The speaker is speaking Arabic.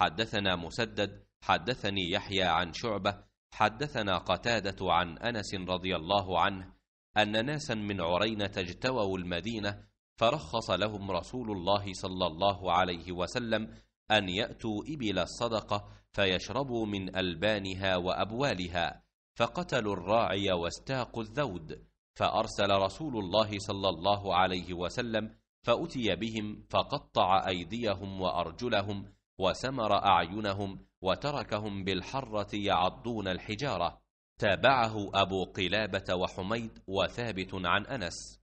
حدثنا مسدد حدثني يحيى عن شعبة حدثنا قتادة عن أنس رضي الله عنه أن ناسا من عرينة اجتووا المدينة فرخص لهم رسول الله صلى الله عليه وسلم أن يأتوا إبل الصدقة فيشربوا من ألبانها وأبوالها فقتلوا الراعي واستاقوا الذود فأرسل رسول الله صلى الله عليه وسلم فأتي بهم فقطع أيديهم وأرجلهم وسمر أعينهم وتركهم بالحرة يعضون الحجارة تابعه أبو قلابة وحميد وثابت عن أنس